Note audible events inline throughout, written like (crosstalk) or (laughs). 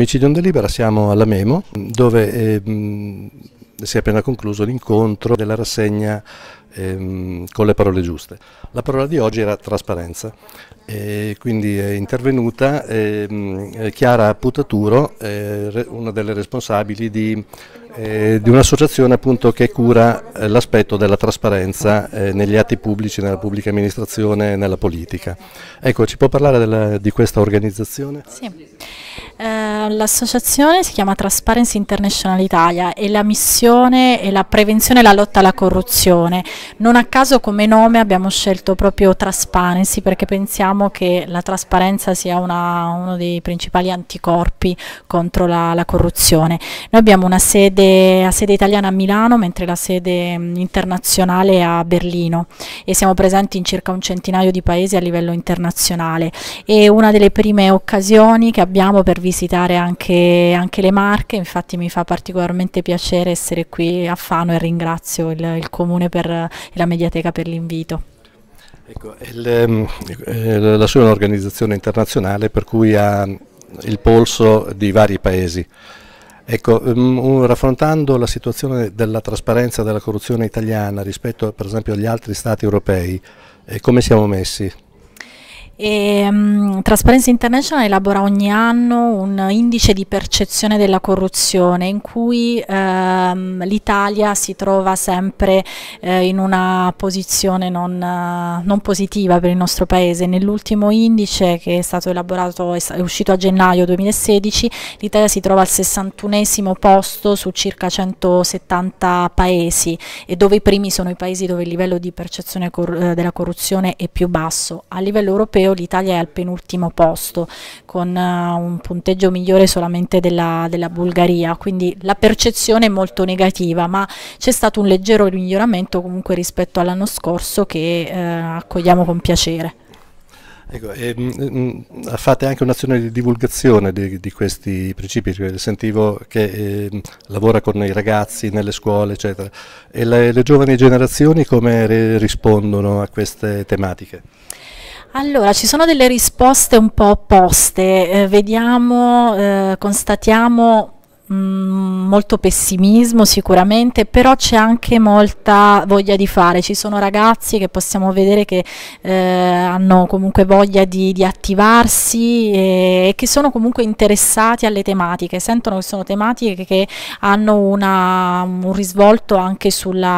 Amici di Onda Libera siamo alla Memo dove eh, si è appena concluso l'incontro della rassegna ehm, con le parole giuste. La parola di oggi era trasparenza, e quindi è intervenuta ehm, eh, Chiara Putaturo, eh, una delle responsabili di, eh, di un'associazione che cura eh, l'aspetto della trasparenza eh, negli atti pubblici, nella pubblica amministrazione e nella politica. Ecco, ci può parlare della, di questa organizzazione? Sì. Eh, l'associazione si chiama Transparency International Italia e la missione è la prevenzione e la lotta alla corruzione. Non a caso come nome abbiamo scelto proprio Transparency perché pensiamo che la trasparenza sia una, uno dei principali anticorpi contro la, la corruzione. Noi abbiamo una sede, la sede italiana a Milano mentre la sede mm, internazionale è a Berlino e siamo presenti in circa un centinaio di paesi a livello internazionale È una delle prime occasioni che abbiamo per visitare anche, anche le Marche, infatti mi fa particolarmente piacere essere qui a Fano e ringrazio il, il Comune per e la Mediateca per l'invito. Ecco, il, ehm, eh, la sua è un'organizzazione internazionale per cui ha il polso di vari paesi. Ecco, um, raffrontando la situazione della trasparenza della corruzione italiana rispetto per esempio agli altri stati europei, eh, come siamo messi? E, um, Transparency International elabora ogni anno un indice di percezione della corruzione in cui um, l'Italia si trova sempre eh, in una posizione non, uh, non, positiva per il nostro paese. Nell'ultimo indice che è stato elaborato, è uscito a gennaio 2016, l'Italia si trova al 61 posto su circa 170 paesi e dove i primi sono i paesi dove il livello di percezione cor eh, della corruzione è più basso. A livello europeo europeo l'Italia è al penultimo posto, con uh, un punteggio migliore solamente della, della, Bulgaria, quindi la percezione è molto negativa, ma c'è stato un leggero miglioramento comunque rispetto all'anno scorso che uh, accogliamo con piacere. Ecco, e, ehm, mh, ehm, fate anche un'azione di divulgazione di, di, questi principi, sentivo che eh, lavora con i ragazzi nelle scuole, eccetera. E le, le giovani generazioni come rispondono a queste tematiche? Allora, ci sono delle risposte un po' opposte, eh, vediamo, eh, constatiamo Mm, molto pessimismo sicuramente, però c'è anche molta voglia di fare, ci sono ragazzi che possiamo vedere che eh, hanno comunque voglia di, di attivarsi e, e, che sono comunque interessati alle tematiche, sentono che sono tematiche che, hanno una, un risvolto anche, sulla,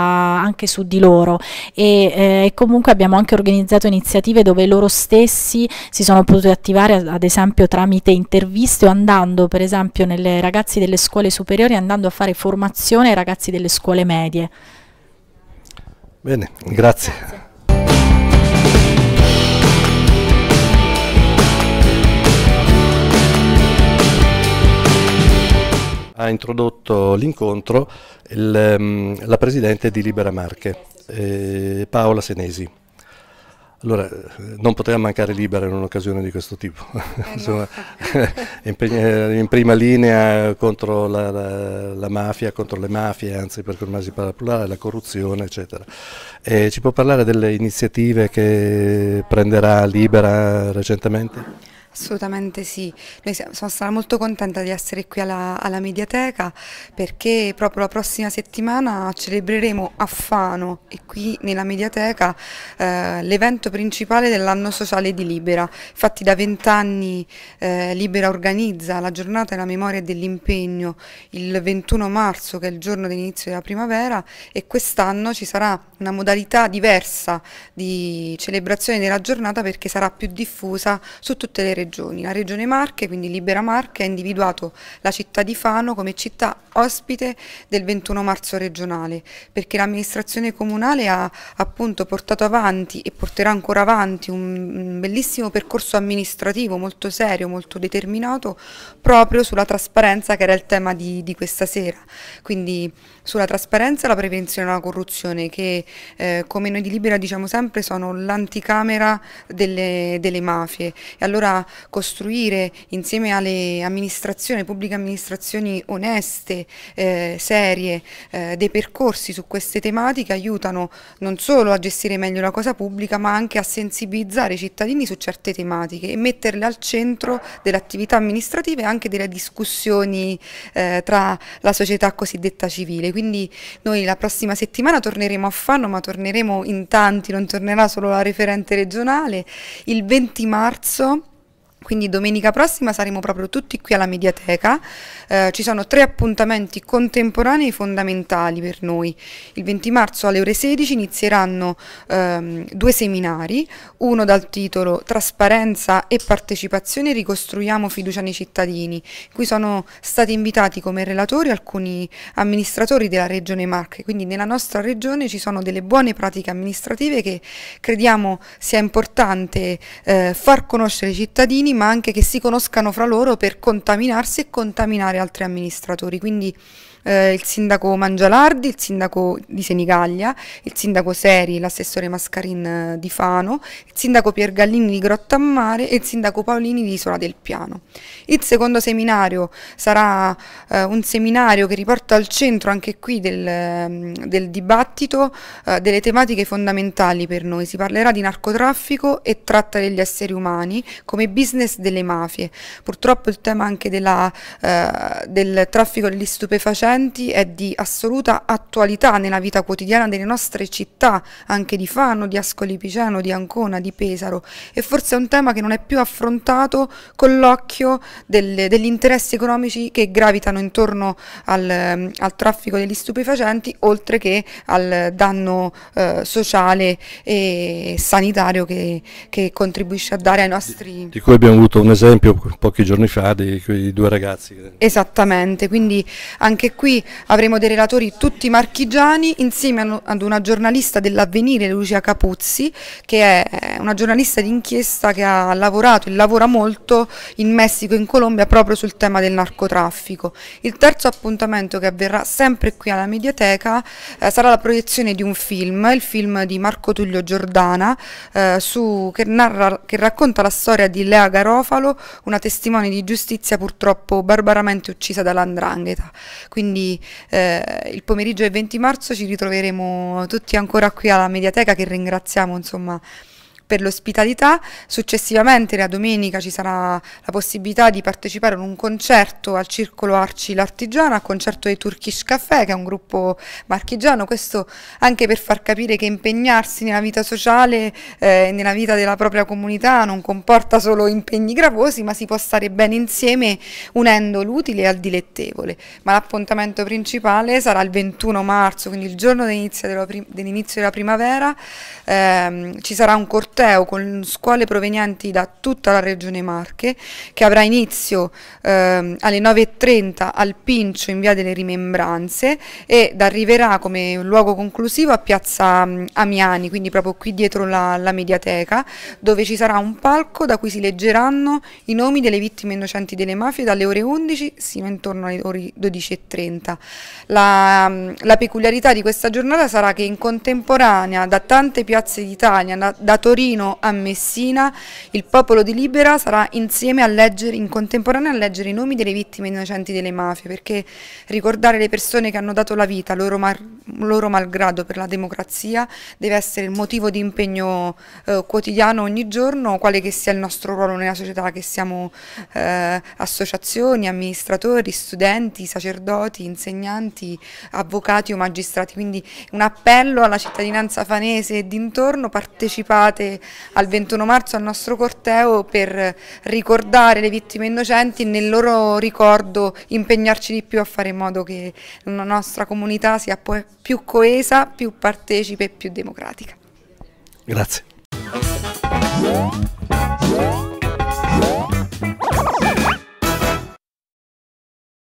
anche, su di loro e, eh, comunque abbiamo anche organizzato iniziative dove loro stessi si sono potuti attivare ad esempio tramite interviste o andando per esempio nelle ragazzi delle scuole superiori andando a fare formazione ai ragazzi delle scuole medie. Bene, grazie. grazie. ha introdotto l'incontro ehm, la presidente di Libera Marche, eh, Paola Senesi. Allora, non poteva mancare libera in un'occasione di questo tipo, eh (laughs) Insomma, (laughs) eh, in, prima linea contro la, la, la, mafia, contro le mafie, anzi perché ormai si parla plurale, la corruzione, eccetera. E ci può parlare delle iniziative che prenderà Libera recentemente? Assolutamente sì, Noi sono stata molto contenta di essere qui alla, alla, Mediateca perché proprio la prossima settimana celebreremo a Fano e qui nella Mediateca eh, l'evento principale dell'anno sociale di Libera. Infatti da vent'anni eh, Libera organizza la giornata della memoria e dell'impegno il 21 marzo che è il giorno dell'inizio della primavera e quest'anno ci sarà una modalità diversa di celebrazione della giornata perché sarà più diffusa su tutte le regioni regioni. La regione Marche, quindi Libera Marche, ha individuato la città di Fano come città ospite del 21 marzo regionale, perché l'amministrazione comunale ha appunto portato avanti e porterà ancora avanti un bellissimo percorso amministrativo molto serio, molto determinato, proprio sulla trasparenza che era il tema di, di questa sera. Quindi sulla trasparenza e la prevenzione della corruzione che eh, come noi di Libera diciamo sempre sono l'anticamera delle, delle, mafie e allora costruire insieme alle amministrazioni, pubbliche amministrazioni oneste, eh, serie, eh, dei percorsi su queste tematiche aiutano non solo a gestire meglio la cosa pubblica ma anche a sensibilizzare i cittadini su certe tematiche e metterle al centro dell'attività amministrativa e anche delle discussioni eh, tra la società cosiddetta civile. Quindi noi la prossima settimana torneremo a Fanno ma torneremo in tanti, non tornerà solo la referente regionale. Il 20 marzo quindi domenica prossima saremo proprio tutti qui alla Mediateca, eh, ci sono tre appuntamenti contemporanei fondamentali per noi. Il 20 marzo alle ore 16 inizieranno ehm, due seminari, uno dal titolo Trasparenza e partecipazione ricostruiamo fiducia nei cittadini, Qui sono stati invitati come relatori alcuni amministratori della regione Marche, quindi nella nostra regione ci sono delle buone pratiche amministrative che crediamo sia importante eh, far conoscere ai cittadini amministratori ma anche che si conoscano fra loro per contaminarsi e contaminare altri amministratori. Quindi eh, il sindaco Mangialardi, il sindaco di Senigallia, il sindaco Seri, l'assessore Mascarin eh, di Fano, il sindaco Piergallini di Grotta Mare e il sindaco Paolini di Isola del Piano. Il secondo seminario sarà eh, un seminario che riporta al centro anche qui del, mm, del dibattito eh, delle tematiche fondamentali per noi. Si parlerà di narcotraffico e tratta degli esseri umani come business delle mafie. Purtroppo il tema anche della, eh, del traffico degli stupefacenti eventi è di assoluta attualità nella vita quotidiana delle nostre città, anche di Fano, di Ascoli Piceno, di Ancona, di Pesaro e forse è un tema che non è più affrontato con l'occhio degli interessi economici che gravitano intorno al, mm, al, traffico degli stupefacenti oltre che al danno eh, sociale e sanitario che, che, contribuisce a dare ai nostri... Di, cui abbiamo avuto un esempio pochi giorni fa di quei due ragazzi. Esattamente, quindi anche qui qui avremo dei relatori tutti marchigiani insieme ad una giornalista dell'avvenire Lucia Capuzzi che è una giornalista d'inchiesta che ha lavorato e lavora molto in Messico e in Colombia proprio sul tema del narcotraffico. Il terzo appuntamento che avverrà sempre qui alla Mediateca eh, sarà la proiezione di un film, il film di Marco Tullio Giordana eh, su, che, narra, che racconta la storia di Lea Garofalo, una testimone di giustizia purtroppo barbaramente uccisa dall'andrangheta. Quindi quindi eh, il pomeriggio del 20 marzo ci ritroveremo tutti ancora qui alla Mediateca che ringraziamo insomma per l'ospitalità. Successivamente la domenica ci sarà la possibilità di partecipare ad un concerto al Circolo Arci L'Artigiana, al concerto dei Turkish Café, che è un gruppo marchigiano, questo anche per far capire che impegnarsi nella vita sociale, eh, nella vita della propria comunità non comporta solo impegni gravosi, ma si può stare bene insieme unendo l'utile al dilettevole. Ma l'appuntamento principale sarà il 21 marzo, quindi il giorno dell'inizio della, prim dell della primavera, ehm, ci sarà un corteo corteo con scuole provenienti da tutta la regione Marche che avrà inizio ehm, alle 9.30 al Pincio in via delle Rimembranze ed arriverà come luogo conclusivo a piazza mm, Amiani, quindi proprio qui dietro la, la mediateca, dove ci sarà un palco da cui si leggeranno i nomi delle vittime innocenti delle mafie dalle ore 11 sino intorno alle ore 12.30. La, mm, la peculiarità di questa giornata sarà che in contemporanea da tante piazze d'Italia, da, da Torino, Torino a Messina, il popolo di Libera sarà insieme a leggere, in contemporanea a leggere i nomi delle vittime innocenti delle mafie, perché ricordare le persone che hanno dato la vita, loro, mar, loro malgrado per la democrazia, deve essere il motivo di impegno eh, quotidiano ogni giorno, quale che sia il nostro ruolo nella società, che siamo eh, associazioni, amministratori, studenti, sacerdoti, insegnanti, avvocati o magistrati. Quindi un appello alla cittadinanza fanese e dintorno, partecipate al 21 marzo al nostro corteo per ricordare le vittime innocenti e nel loro ricordo impegnarci di più a fare in modo che la nostra comunità sia più coesa, più partecipe e più democratica. Grazie.